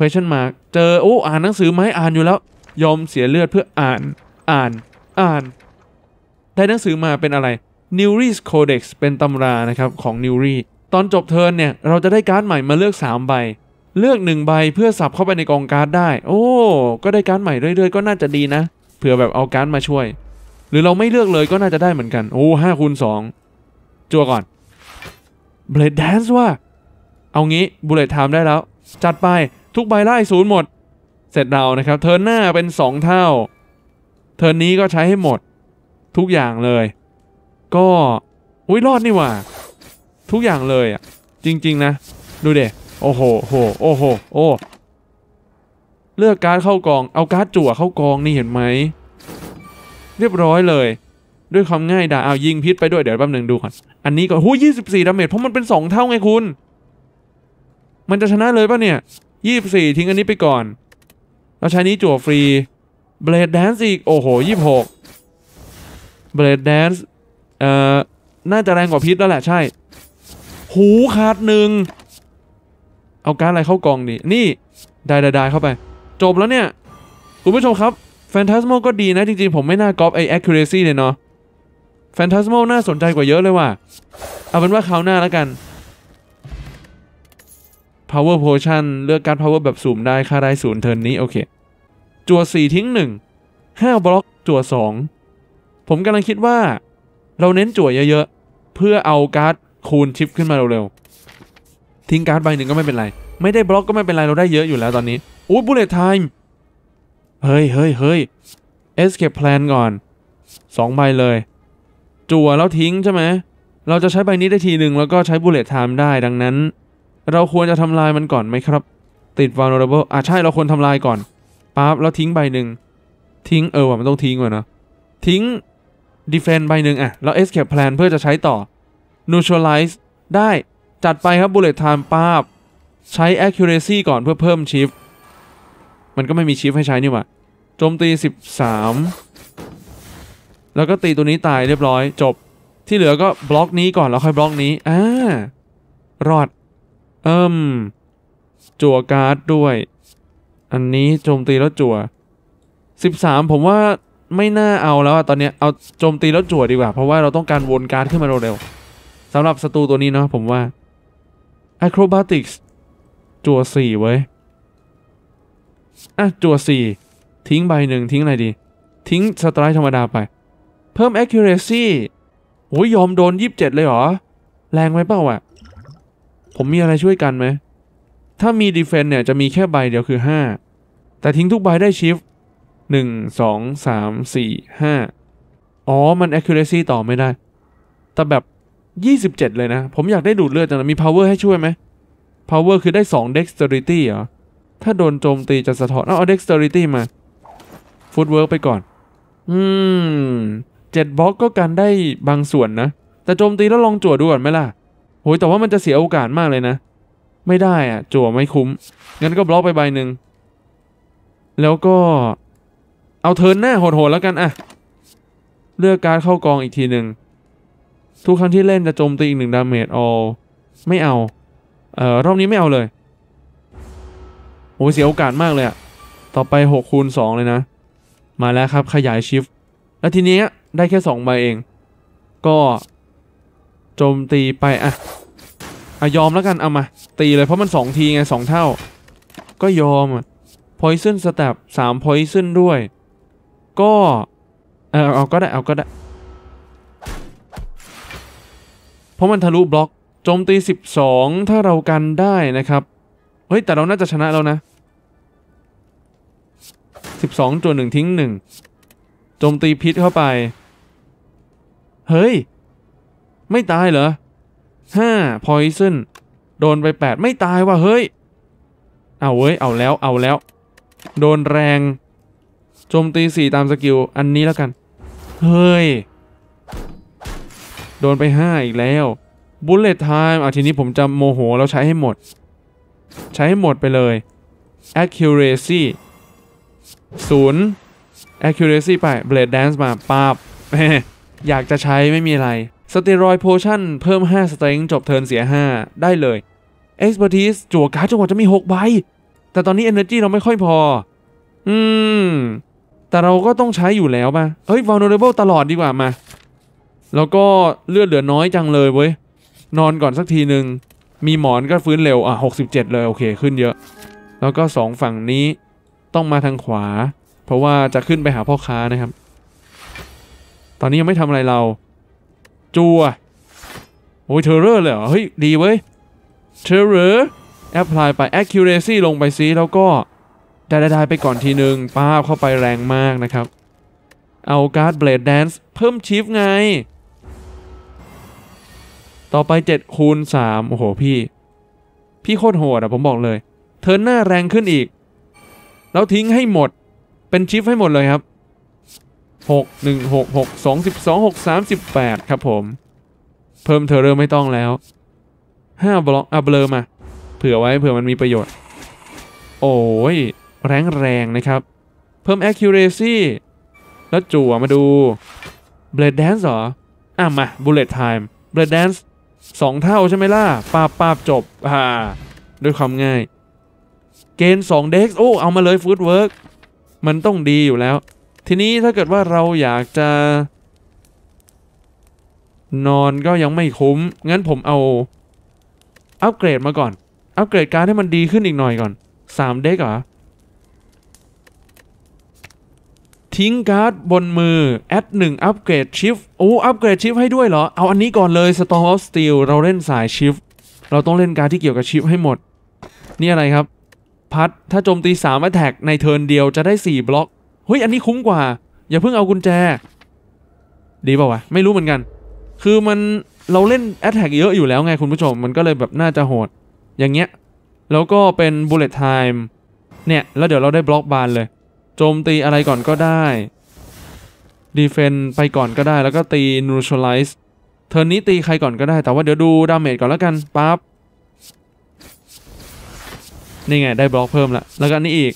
question mark เจอโอ้อ่านหนังสือไหมอ่านอยู่แล้ว ยอมเสียเลือดเพื่ออ่านอ่านอ่าน ได้หนังสือมาเป็นอะไร n e w r y s Codex เป็นตำรานะครับของ n e w r y ตอนจบเทิร์นเนี่ยเราจะได้การ์ดใหม่มาเลือก 3 ใบ เลือก1ใบเพื่อสับเข้าไปในกองการ์ดได้โอ้ก็ได้การ์ดใหม่เรื่อยๆก็น่าจะดีนะเผื่อแบบเอาการ์ดมาช่วย หรือเราไม่เลือกเลยก็น่าจะได้เหมือนกันโอ้ห้าคูณสองจัวก่อน Blade Dance ว่าเอางี้บุเลต t ไทม์ได้แล้วจัดไปทุกใบไล่ศูนย์หมด เสร็จเรานะครับเทิร์นหน้าเป็น 2 เท่าเทิร์นนี้ก็ใช้ให้หมด ทุกอย่างเลย ก็อุ้ยรอดนี่ว่า ทุกอย่างเลยอ่ะ จริง ๆ นะ ดูเด็โอ้โหโหโอ้โหโอ้เลือกการ์ดเข้ากองเอาการ์ดจั่วเข้ากองนี่เห็นไหมเรียบร้อยเลย ด้วยความง่ายดาเอายิงพิษไปด้วยเดี๋ยวแป๊บหนึ่งดูก่อนอันนี้ก็โหยี่สิบสี่ดาเมจเพราะมันเป็นสองเท่าไงคุณ มันจะชนะเลยป่ะเนี่ยยี่สิบี่ทิ้งอันนี้ไปก่อน แล้วใช้นี้จั่วฟรีเบลดแดนซ์อีก โอ้โหยี่สิบหกเบลดแดนซ์เอ่อ น่าจะแรงกว่าพิษแล้วแหละใช่ หูขาดหนึ่งเอาการอะไรเข้ากองดีนี่ได้ได้ไดเข้าไป จบแล้วเนี่ย คุณผู้ชมครับแฟนทาสโมก็ดีนะจริง ๆ ผมไม่น่ากรอบไอ accuracy เลยเนาะแฟนทาสโมน่าสนใจกว่าเยอะเลยว่ะเอาเป็นว่าคราวหน้าแล้วกัน power potion เลือกการ power แบบสุ่มได้ค่าได้ศูนย์เทิร์นนี้โอเค จั่ว 4 ทิ้ง 1 5บล็อกจั่ว2 ผมกำลังคิดว่า เราเน้นจั่วเยอะ ๆ เพื่อเอาการ์ดคูณชิปขึ้นมาเร็วๆทิ้งการ์ดใบหนึ่งก็ไม่เป็นไร ไม่ได้บล็อกก็ไม่เป็นไร เราได้เยอะอยู่แล้วตอนนี้อู้บุลเลตไทม์เฮ้ยเฮ้ยเฮ้ยเอสเคแพลนก่อน 2 ใบเลย จั่วแล้วทิ้งใช่ไหมเราจะใช้ใบนี้ได้ทีหนึ่งแล้วก็ใช้บุลเลตไทม์ได้ดังนั้นเราควรจะทำลายมันก่อนไหมครับ ติด vulnerable อ่ะใช่เราควรทำลายก่อนปั๊บแล้วทิ้งใบหนึ่ง ทิ้งเออว่ะมันต้องทิ้งว่ะเนาะทิ้ง defend ใบหนึ่งอ่ะแล้ว escape plan เพื่อจะใช้ต่อ neutralize ได้จัดไปครับ bullet time ปั๊บใช้ accuracy ก่อนเพื่อเพิ่มชิฟมันก็ไม่มีชิฟให้ใช้นี่ว่ะโจมตี 13 แล้วก็ตีตัวนี้ตายเรียบร้อยจบที่เหลือก็บล็อกนี้ก่อนแล้วค่อยบล็อกนี้อ่ารอดเอิ่มจั่วการ์ดด้วย อันนี้โจมตีแล้วจั่วสิบสามผมว่าไม่น่าเอาแล้วอะตอนนี้ เอาโจมตีแล้วจั่วดีกว่า เพราะว่าเราต้องการวนการ์ดขึ้นมาเร็วๆสำหรับศัตรูตัวนี้เนาะผมว่า Acrobatics จั่วสี่เว้ย อ่ะ จั่วสี่ทิ้งใบหนึ่งทิ้งอะไรดี ทิ้งสไตร์ธรรมดาไป เพิ่ม accuracy โอ้ยยอมโดน 27 เลยเหรอแรงไหมเปล่าอะผมมีอะไรช่วยกันไหม ถ้ามีดีเฟนเนี่ยจะมีแค่ใบเดียวคือ 5 แต่ทิ้งทุกใบได้ชิฟหนึ่งสองสามสี่ ห้าอ๋อ มัน accuracy ต่อไม่ได้ แต่แบบ 27 เลยนะ ผมอยากได้ดูดเลือดจังนะมี power ให้ช่วยไหม power คือได้2 dexterity เหรอ ถ้าโดนโจมตีจะสะท้อนเอา dexterity มา footwork ไปก่อน อืมเจ็ดบล็อกก็การได้บางส่วนนะ แต่โจมตีแล้วลองจั่วดูก่อนไหมล่ะโหยแต่ว่ามันจะเสียโอกาสมากเลยนะ ไม่ได้อะจั่วไม่คุ้มงั้นก็บล็อกไปใบหนึ่งแล้วก็ เอาเทินหน้าโหดๆแล้วกันอะเลือกการเข้ากองอีกทีหนึ่งทุกครั้งที่เล่นจะโจมตีอีกหนึ่งดาเมจเอาไม่เอาเอ่อรอบนี้ไม่เอาเลยโอ้เสียโอกาสมากเลยอะต่อไป6คูณ2เลยนะมาแล้วครับขยายชิฟแล้วทีนี้ได้แค่2ใบเอง ก็โจมตี ไป อ่ะ อ่ะ ยอมแล้วกัน เอามาตีเลยเพราะมันสองทีไงสองเท่า ก็ยอมอ่ะ p o i s นสเต็ปสาม p o i s o นด้วย ก็ เออเอา ก็ได้ เอา ก็ได้ เพราะมันทะลุบล็อก โจมตี 12 ถ้าเรากันได้นะครับ เฮ้ย แต่เราน่าจะชนะแล้วนะ 12จวนหนึ่งทิ้งหนึ่งโจมตีพิษเข้าไป เฮ้ยไม่ตายเหรอ ห้าพอยซึนโดนไปแปดไม่ตายว่ะเฮ้ย เอาเว้ยเอาแล้วเอาแล้ว โดนแรง โจมตีสี่ตามสกิล อันนี้แล้วกัน เฮ้ย โดนไปห้าอีกแล้วบุลเลตไทม์อ่ะทีนี้ผมจะโมโห แล้วใช้ให้หมด ใช้ให้หมดไปเลย accuracy ศูนย์ accuracy ไป blade dance มาปาบ อยากจะใช้ไม่มีอะไรสเตียรอยโพชั่นเพิ่ม5สเตรงจบเทิร์นเสีย 5 ได้เลย Expertise จั่วการ์ดจังหวะจะมี 6 ใบ แต่ตอนนี้ Energy เราไม่ค่อยพอ อืม แต่เราก็ต้องใช้อยู่แล้วป่ะ เฮ้ย Vulnerable ตลอดดีกว่ามาแล้วก็เลือดเหลือน้อยจังเลยเว้ย นอนก่อนสักทีหนึ่งมีหมอนก็ฟื้นเร็วอ่ะ 67 เลย โอเคขึ้นเยอะ แล้วก็ 2 ฝั่งนี้ต้องมาทางขวา เพราะว่าจะขึ้นไปหาพ่อค้านะครับ ตอนนี้ยังไม่ทำอะไรเราจัวโอ้ยเทอร์เรอร์เลยเหรอเฮ้ย ดีเว้ยเทอร์เรอร์แอพพลายไป accuracy ลงไปซิแล้วก็ ได้ได้ไปก่อนทีหนึ่งป้าเข้าไปแรงมากนะครับ เอาการ์ดเบลดแดนซ์เพิ่มชิฟไง ต่อไป7คูณ3โอ้โหพี่ พี่โคตรโหดอะผมบอกเลยเทิร์นหน้าแรงขึ้นอีก แล้วทิ้งให้หมดเป็นชิฟให้หมดเลยครับ6 1 6 6 2 12 6 3 8 ครับผม เพิ่มเธอเริ่มไม่ต้องแล้ว5บล็อกอ่ะเบลอมาเผื่อไว้เผื่อมันมีประโยชน์ โอ้ย แรงแรงนะครับ เพิ่ม accuracy แล้วจั่วมาดู blade dance เหรอ อ่ะมา bullet time blade dance สองเท่าใช่ไหมล่ะปาบปาบจบฮ่าด้วยความง่าย เกณฑ์2 dex โอ้เอามาเลย food work มันต้องดีอยู่แล้วทีนี้ถ้าเกิดว่าเราอยากจะนอนก็ยังไม่คุ้ม งั้นผมเอา อัปเกรดมาก่อน อัปเกรดการให้มันดีขึ้นอีกหน่อยก่อนสามเด็กเหรอทิ้งการ์ดบนมือแอดหนึ่งอัปเกรดชิฟโอ้อัปเกรดชิฟให้ด้วยเหรอ เอาอันนี้ก่อนเลย Storm of Steel เราเล่นสายชิฟเราต้องเล่นการที่เกี่ยวกับชิฟให้หมด นี่อะไรครับ พัดถ้าโจมตี3ามแอท็กในเทิร์นเดียวจะได้4บล็อกฮ้ย อันนี้คุ้มกว่า อย่าเพิ่งเอากุญแจ ดีป่าวะ ไม่รู้เหมือนกัน คือมันเราเล่นแอตแทกเยอะอยู่แล้วไงคุณผู้ชม มันก็เลยแบบน่าจะโหด อย่างเงี้ย แล้วก็เป็นบุลเลตไทม์ เนี่ย แล้วเดี๋ยวเราได้บล็อกบานเลย โจมตีอะไรก่อนก็ได้ ดีเฟนไปก่อนก็ได้ แล้วก็ตีนูโชไลซ์เทิร์นนี้ตีใครก่อนก็ได้ แต่ว่าเดี๋ยวดูดาเมจก่อนแล้วกัน ปั๊บ นี่ไงได้บล็อกเพิ่มละ แล้วก็นี่อีก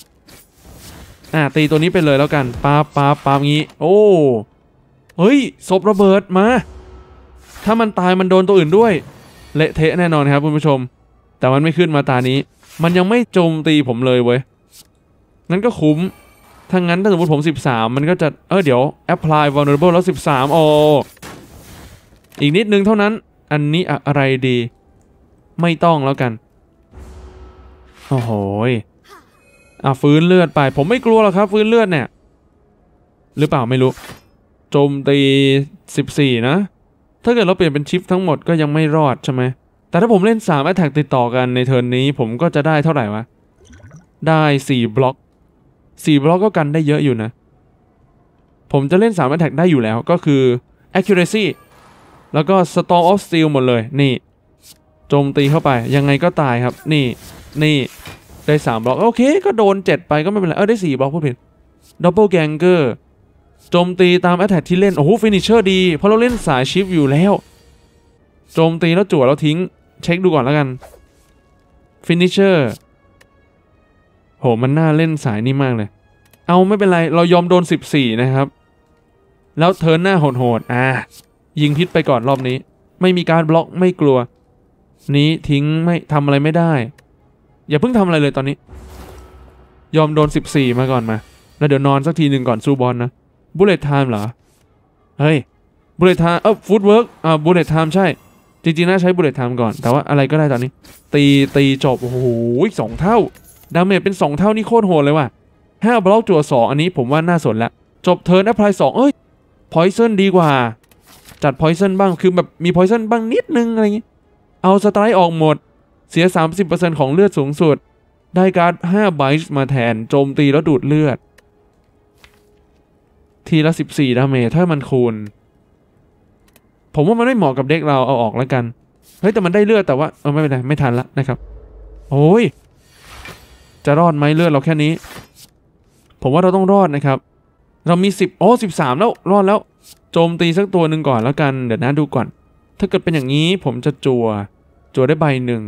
อ่าตีตัวนี้ไปเลยแล้วกันปปาปาาป่างี้ โอ้ เฮ้ยศพระเบิดมา ถ้ามันตายมันโดนตัวอื่นด้วย เละเทะแน่นอนครับ คุณผู้ชม แต่มันไม่ขึ้นมาตานี้ มันยังไม่โจมตีผมเลยเว้ยงั้นก็คุ้มถ้างั้นถ้าสมมติผม 13 มันก็จะเออเดี๋ยว apply vulnerable แล้ว 13โออีกนิดนึงเท่านั้น อันนี้อะไรดี ไม่ต้องแล้วกันโอ้โหอ่ะ ฟื้นเลือดไปผมไม่กลัวหรอกครับ ฟื้นเลือดเนี่ย หรือเปล่าไม่รู้โจมตี 14 นะ ถ้าเกิดเราเปลี่ยนเป็นชิปทั้งหมดก็ยังไม่รอดใช่ไหม แต่ถ้าผมเล่น3แอตแทกติดต่อกันในเทิร์นนี้ ผมก็จะได้เท่าไหร่วะ ได้4บล็อก4 บล็อกก็กันได้เยอะอยู่นะ ผมจะเล่น3แอตแทกได้อยู่แล้ว ก็คือ accuracy แล้วก็ Storm of Steel หมดเลยนี่โจมตีเข้าไป ยังไงก็ตายครับ นี่นี่ได้สามบล็อกโอเค ก็โดนเจ็ดไปก็ไม่เป็นไร เออได้สี่บล็อกพูดผิดดับเบิลแกงเกอร์โจมตีตามแอตแทกที่เล่น โอ้โหฟินิชเชอร์ดี เพราะเราเล่นสายชิฟอยู่แล้วโจมตีแล้วจั่วแล้วทิ้งเช็คดูก่อนแล้วกันฟินิชเชอร์โห มันน่าเล่นสายนี่มากเลย เอาไม่เป็นไรเรายอมโดน 14 นะครับ แล้วเทิร์นหน้าโหดๆอ่ะยิงพิษไปก่อนรอบนี้ไม่มีการบล็อกไม่กลัว นี้ทิ้งไม่ทำอะไรไม่ได้อย่าเพิ่งทำอะไรเลยตอนนี้ ยอมโดนสสิบี่มาก่อนมา แล้วเดี๋ยวนอนสักทีหนึ่งก่อนสู้บอลนะบุลเลตไทม์เหรอ เฮ้ยบุลเลตไทม์เออฟูดเวิร์กอ่าบุลเลตไทม์ใช่ จริงๆน่าใช้บุลเลตไทม์ก่อน แต่ว่าอะไรก็ได้ตอนนี้ ตีตีจบโอ้โหสองเท่า ดาเมจเป็น 2 เท่านี่โคตรโหดเลยว่ะห้าบล็อกจั่วสออันนี้ผมว่าน่าสนละจบเทิร์นแอพพลายสองเอ้ยพอยซซนดีกว่าจัดพอยซซนบ้างคือแบบมีพอยซซนบ้างนิดนึงอะไรเงี้ยเอาสไตร์ออกหมดเสีย 30%ของเลือดสูงสุด ได้การ์ด5ไบต์มาแทนโจมตีแล้วดูดเลือด ทีละ 14ดาเมจถ้ามันคูณ ผมว่ามันไม่เหมาะกับเด็กเรา เอาออกแล้วกันเฮ้ยแต่มันได้เลือดแต่ว่าเออไม่เป็นไรไม่ทันละนะครับ โอ้ย จะรอดไหมเลือดเราแค่นี้ ผมว่าเราต้องรอดนะครับ เรามี10โอ้13 แล้วรอดแล้ว โจมตีสักตัวหนึ่งก่อนแล้วกันเดี๋ยวนะดูก่อนถ้าเกิดเป็นอย่างนี้ผมจะจัวจัวได้ใบหนึ่ง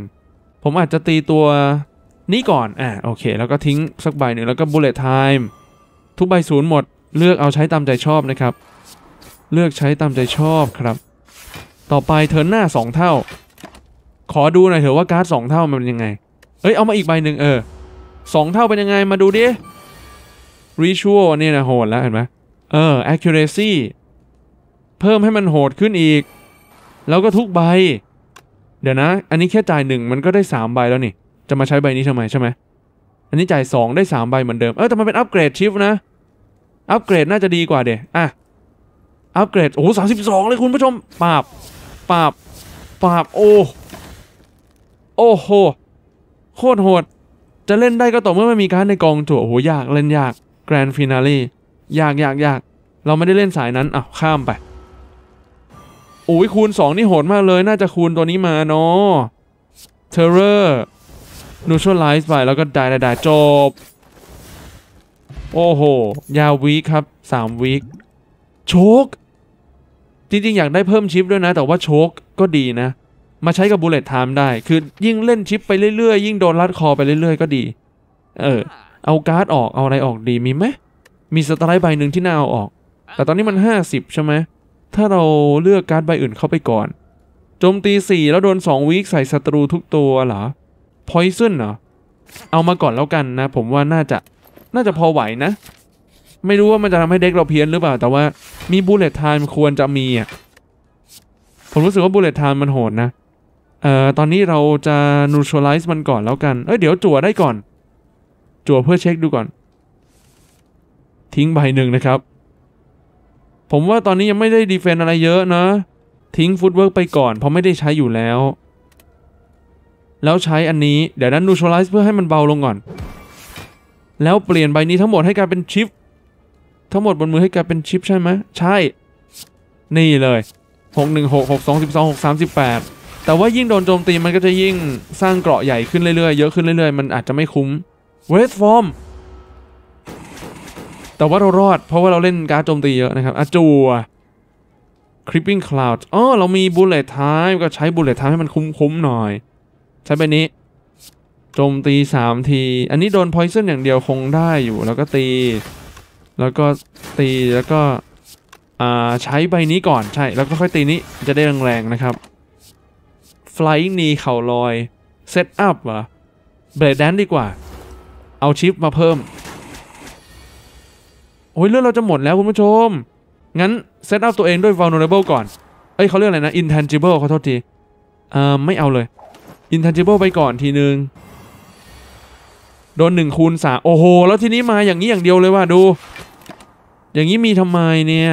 ผมอาจจะตีตัวนี้ก่อน อ่าโอเค แล้วก็ทิ้งสักใบหนึ่ง แล้วก็บุลเลตไทม์ทุกใบศูนย์หมด เลือกเอาใช้ตามใจชอบนะครับ เลือกใช้ตามใจชอบครับ ต่อไปเทิร์นหน้า 2 เท่า ขอดูหน่อยเถอะว่าการ์ดสเท่ามันเป็นยังไง เอ้ย เอามาอีกใบหนึ่งเออสองเท่าเป็นยังไงมาดูดิ รีชัวเนี่ยนะโหดแล้วเห็นไหม เออ accuracy เพิ่มให้มันโหดขึ้นอีก แล้วก็ทุกใบเดี๋ยวนะ อันนี้แค่จ่ายหนึ่งมันก็ได้สามใบแล้วนี่ จะมาใช้ใบนี้ทำไมใช่ไหม อันนี้จ่ายสองได้สามใบเหมือนเดิม เออแต่มันเป็นอัปเกรดชิฟนะ อัปเกรดน่าจะดีกว่าเดี๋ยอ่ะ อัปเกรด โอ้สามสิบสองเลยคุณผู้ชมปาบปาบปาบโอ้โอ้โห โคตรโหด จะเล่นได้ก็ต่อเมื่อมันมีการในกองถั่วโอ้หยาก เล่นยาก แกรนด์ฟินาลียากยากยาก เราไม่ได้เล่นสายนั้นอ้าข้ามไปโอ้ยคูณสองนี่โหดมากเลยน่าจะคูณตัวนี้มาเนาะ Terror Neutralize ไปแล้วก็ได้ได้จบ โอ้โห ยาววีคครับสามวีคโชกจริงๆ อยากได้เพิ่มชิปด้วยนะ แต่ว่าโชกก็ดีนะ มาใช้กับบูเลตไทม์ได้ คือยิ่งเล่นชิปไปเรื่อย ๆ ยิ่งโดนรัดคอไปเรื่อยๆ ก็ดี เออ เอาการ์ดออก เอาอะไรออกดี มีไหม มีสไตล์ใบหนึ่งที่น่าเอาออก แต่ตอนนี้มันห้าสิบใช่ไหมถ้าเราเลือกการ์ดใบอื่นเข้าไปก่อน โจมตี 4 แล้วโดน2วิคใส่ศัตรูทุกตัวเหรอพอยซึนเหรอ เอามาก่อนแล้วกันนะ ผมว่าน่าจะ น่าจะพอไหวนะ ไม่รู้ว่ามันจะทำให้เด็กเราเพี้ยนหรือเปล่า แต่ว่ามีบูเลต์ไทม์ควรจะมีอ่ะ ผมรู้สึกว่าบูเลต์ไทม์มันโหดนะ เอ่อ ตอนนี้เราจะนูโชไลซ์มันก่อนแล้วกัน เอ้ยเดี๋ยวจั่วได้ก่อน จั่วเพื่อเช็คดูก่อน ทิ้งใบหนึ่งนะครับผมว่าตอนนี้ยังไม่ได้ดีเฟนอะไรเยอะนะ ทิ้งฟุตเวิร์กไปก่อนเพราะไม่ได้ใช้อยู่แล้ว แล้วใช้อันนี้ เดี๋ยวนั้นนูโชไลซ์เพื่อให้มันเบาลงก่อน แล้วเปลี่ยนใบนี้ทั้งหมดให้กลายเป็นชิป ทั้งหมดบนมือให้กลายเป็นชิปใช่ไหมใช่ นี่เลย 6 1 6 6 2 12 6 3 18แต่ว่ายิ่งโดนโจมตีมันก็จะยิ่งสร้างเกราะใหญ่ขึ้นเรื่อยๆ เยอะขึ้นเรื่อยๆมันอาจจะไม่คุ้มเวสฟอร์มแต่ว่าเรารอดเพราะว่าเราเล่นการโจมตีเยอะนะครับอาจูวริปปิ้งคลาวด์อ๋อเรามี b ลเลต์ t ทายก็ใช้ b ลเลต์ t ทายให้มันคุ้มๆหน่อย ใช้ไปนี้โจมตี 3 ที อันนี้โดนยซ์เซนอย่างเดียวคงได้อยู่แล้วก็ตี แล้วก็ตีแล้วก็ อ่า ใช้ใบนี้ก่อนใช่แล้วก็ค่อยตีนี้จะได้แรงๆนะครับฟลายนีเข่าลอยซตอัพเหรอเบรดแดนดีกว่าเอาชิปมาเพิ่มโอ้ยเลือดเราจะหมดแล้วคุณผู้ชม งั้นเซตอัพตัวเองด้วย vulnerable ก่อน เอ้ยเขาเรียกอะไรนะ intangible ขอโทษที เอ่อ ไม่เอาเลย intangible ไปก่อนทีนึง โดนหนึ่งคูณสาโอ้โห แล้วทีนี้มาอย่างนี้อย่างเดียวเลยว่ะดู อย่างนี้มีทำไมเนี่ย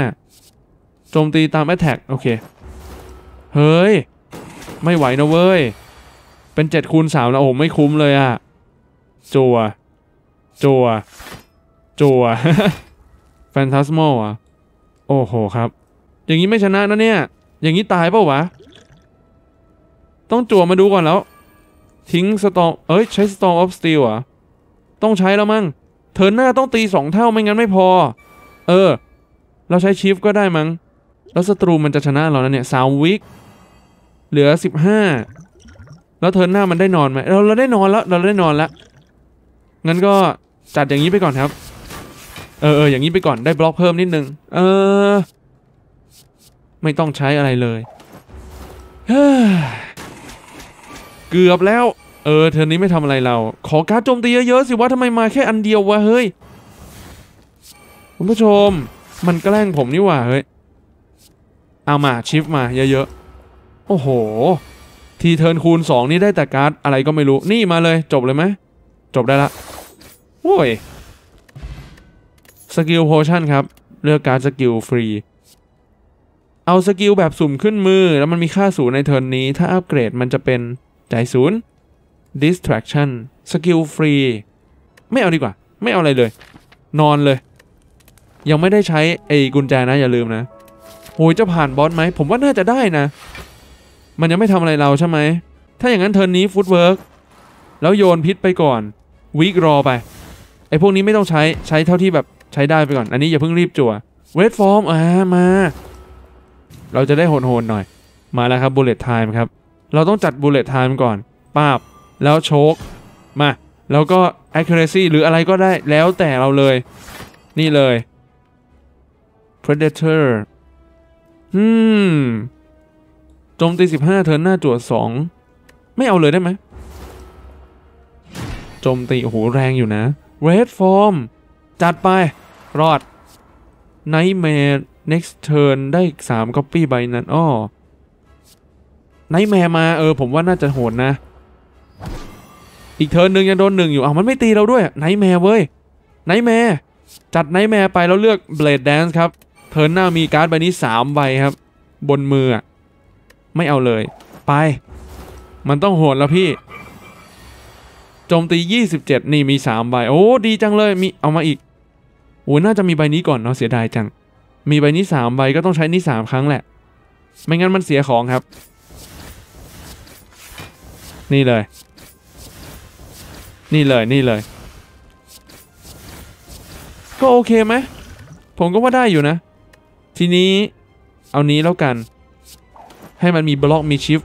โจมตีตาม attack โอเค เฮ้ย ไม่ไหวนะเว้ย เป็น7คูณ3แล้วโอ้โหไม่คุ้มเลยอะจัว จัวจัวแฟนทัสโมอะโอ้โหครับ อย่างนี้ไม่ชนะนะเนี่ย อย่างนี้ตายเปล่าวะ ต้องจั่วมาดูก่อนแล้ว ทิ้งสตอมเอ้ยใช้สตอมออฟสตีลอะต้องใช้แล้วมั้งเทินหน้าต้องตีสองเท่าไม่งั้นไม่พอ เออ เราใช้ชีฟก็ได้มั้งแล้วศัตรูมันจะชนะเรานะเนี่ยสาววิกเหลือสิบห้าแล้วเทินหน้ามันได้นอนไหมเราเราได้นอนแล้วเราได้นอนแล้วงั้นก็จัดอย่างนี้ไปก่อนครับเอออย่างนี้ไปก่อนได้บล็อกเพิ่มนิดนึง เออไม่ต้องใช้อะไรเลยเกือบแล้ว เออเธอนี้ไม่ทำอะไรเรา ขอการโจมตีเยอะๆสิว่าทำไมมาแค่อันเดียววะเฮ้ย คุณผู้ชม มันแกล้งผมนี่หว่าเฮ้ย เอามาชิฟมาเยอะๆโอ้โห ทีเทิร์นคูณ 2 นี่ได้แต่การ์ด อะไรก็ไม่รู้นี่มาเลยจบเลยไหมจบได้ละโอ้ยสกิลโพชั่นครับเลือกการสกิลฟรีเอาสกิลแบบสุ่มขึ้นมือแล้วมันมีค่าศูนย์ในเทิร์นนี้ ถ้าอัปเกรดมันจะเป็นจ่ายศูนย์ distraction สกิลฟรีไม่เอาดีกว่าไม่เอาอะไรเลยนอนเลย ยังไม่ได้ใช้ ไอ้กุญแจนะอย่าลืมนะโอ้ยจะผ่านบอสไหม ผมว่าน่าจะได้นะ มันยังไม่ทำอะไรเราใช่ไหมถ้าอย่างนั้นเทิร์นนี้ฟุตเวิร์กแล้วโยนพิษไปก่อนวิกรอไปไอ้พวกนี้ไม่ต้องใช้ใช้เท่าที่แบบใช้ได้ไปก่อน อันนี้อย่าเพิ่งรีบจั่วเวทฟอร์มอ่ามา เราจะได้โหนๆหน่อย มาแล้วครับบูเลตไทม์ครับ เราต้องจัดบูเลตไทม์ก่อนปาบ แล้วโชก มา แล้วก็ accuracy หรืออะไรก็ได้ แล้วแต่เราเลย นี่เลย predator อืมโจมตี 15 เทิร์นหน้าจวด2ไม่เอาเลยได้ไหมโจมตีโอ้โหแรงอยู่นะ red form จัดไปรอด Nightmare Next Turn ได้3 Copy ใบนั้นอ้อ Nightmare มาเออ ผมว่าน่าจะโหดนะ อีกเทิร์นหนึ่งยังโดนหนึ่งอยู่อ้าวมันไม่ตีเราด้วย Nightmare เว้ย Nightmare จัด Nightmare ไปแล้วเลือก Blade Dance ครับเทิร์นหน้ามีการ์ดใบนี้ 3 ใบครับ บนมือ ไม่เอาเลย ไป มันต้องโหดแล้วพี่โจมตี 27 นี่มี 3 ใบ โอ้ ดีจังเลยมีเอามาอีกโอ้น่าจะมีใบนี้ก่อนเนาะเสียดายจัง มีใบนี้ 3 ใบก็ต้องใช้นี้3ครั้งแหละ ไม่งั้นมันเสียของครับ นี่เลย นี่เลย นี่เลย ก็โอเคไหม ผมก็ว่าได้อยู่นะ ทีนี้เอานี้แล้วกัน ให้มันมีบล็อกมีชิฟ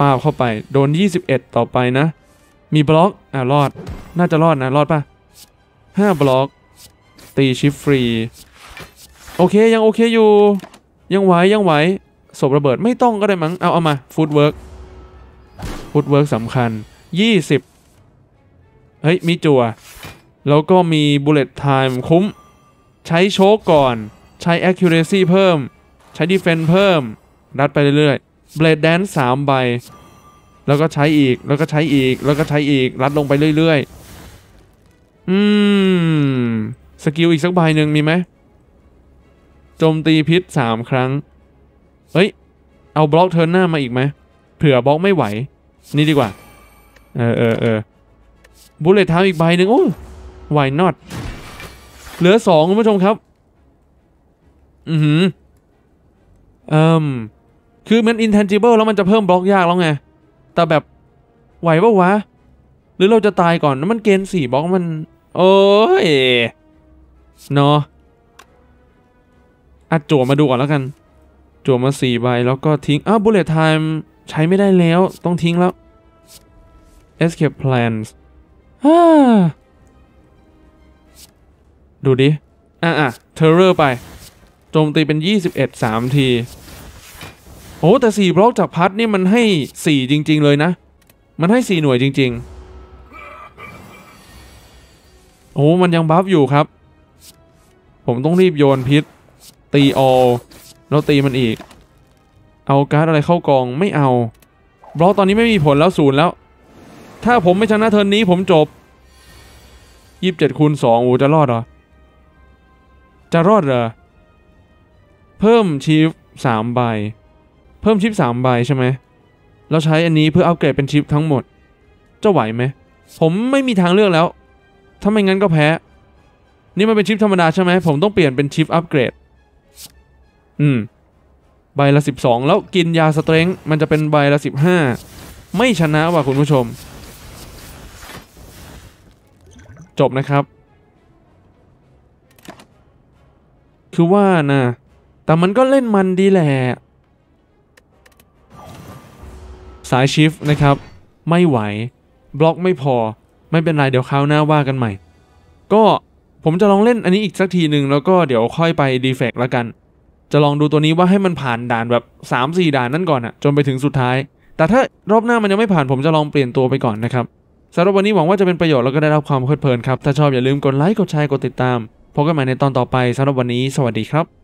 ป้าเข้าไปโดน 21 ต่อไปนะ มีบล็อกอ่ะรอด น่าจะรอดนะรอดป่ะ 5 บล็อกตีชิฟฟรี โอเคยังโอเคอยู่ ยังไหวยังไหวศพระเบิดไม่ต้องก็ได้มั้งเอาเอามา ฟูดเวิร์กฟูดเวิร์กสำคัญ 20 เฮ้ย มีจัวแล้วก็มีบุลเลตไทม์คุ้มใช้โชกก่อนใช้ accuracy เพิ่มใช้ดีเ s นเพิ่ม รัดไปเรื่อยๆเบลดแดนซ์สามใบ แล้วก็ใช้อีกแล้วก็ใช้อีกแล้วก็ใช้อีกรัดลงไปเรื่อยๆอืมสกิลอีกสักใบหนึ่งมีไหมโจมตีพิษสามครั้งเฮ้ย เอาบล็อกเทิร์นหน้ามาอีกไหมเผื่อบล็อกไม่ไหว นี่ดีกว่า เออเออเออบุลเลตเท้าอีกใบหนึ่งโอ้ why นอ t เหลือสองคุณผู้ชมครับ อือหืออิมคือมัน intangible แล้วมันจะเพิ่มบล็อกยากแล้วไงแต่แบบไหวปะวะ หรือเราจะตายก่อน้มันเกณฑ์สี่บล็อกมันโอ้ยเนาะอ่ะจั่วมาดูก่อนแล้วกันจั่วมาสี่ใบแล้วก็ทิ้ง อ้าวบุลเลตไทม์ใช้ไม่ได้แล้ว ต้องทิ้งแล้ว escape plans ดูดิ อ่ะอ่ะเทอร์เรอร์ไป โจมตีเป็น 21 3ที โอ้แต่ 4บล็อกจากพัดนี่มันให้ 4 จริงๆเลยนะ มันให้ 4 หน่วยจริงๆ โอ้ มันยังบัฟอยู่ครับผมต้องรีบโยนพิษตีออแล้วตีมันอีก เอาการ์ดอะไรเข้ากองไม่เอาบล็อกตอนนี้ไม่มีผลแล้วศูนย์แล้ว ถ้าผมไม่ชนะเทิร์นนี้ผมจบยี่สิบเจ็ดคูณสองโอ้จะรอดเหรอ จะรอดเหรอ เพิ่มชิฟสามใบ เพิ่มชิฟสามใบใช่ไหมเราใช้อันนี้เพื่ออัเกรดเป็นชิปทั้งหมด จะไหวไหมผมไม่มีทางเลือกแล้ว ถ้าไม่งั้นก็แพ้นี่มันเป็นชิปธรรมดาใช่ไหมผมต้องเปลี่ยนเป็นชิปอัปเกรด อืมใบละ 12 แล้วกินยาสเตรง มันจะเป็นใบละ 15 ไม่ชนะว่ะคุณผู้ชม จบนะครับ คือว่านะ แต่มันก็เล่นมันดีแหละ สายชิฟนะครับ ไม่ไหว บล็อกไม่พอไม่เป็นไรเดี๋ยวคราวหน้าว่ากันใหม่ ก็ผมจะลองเล่นอันนี้อีกสักทีหนึ่งแล้วก็เดี๋ยวค่อยไปดีเฟกต์ละกัน จะลองดูตัวนี้ว่าให้มันผ่านด่านแบบ 3-4 ด่านนั่นก่อนอะจนไปถึงสุดท้าย แต่ถ้ารอบหน้ามันยังไม่ผ่าน ผมจะลองเปลี่ยนตัวไปก่อนนะครับสำหรับวันนี้หวังว่าจะเป็นประโยชน์แล้วก็ได้รับความเพลิดเพลินครับ ถ้าชอบอย่าลืมกดไลค์กดแชร์กดติดตามพบกันใหม่ในตอนต่อไปสำหรับวันนี้สวัสดีครับ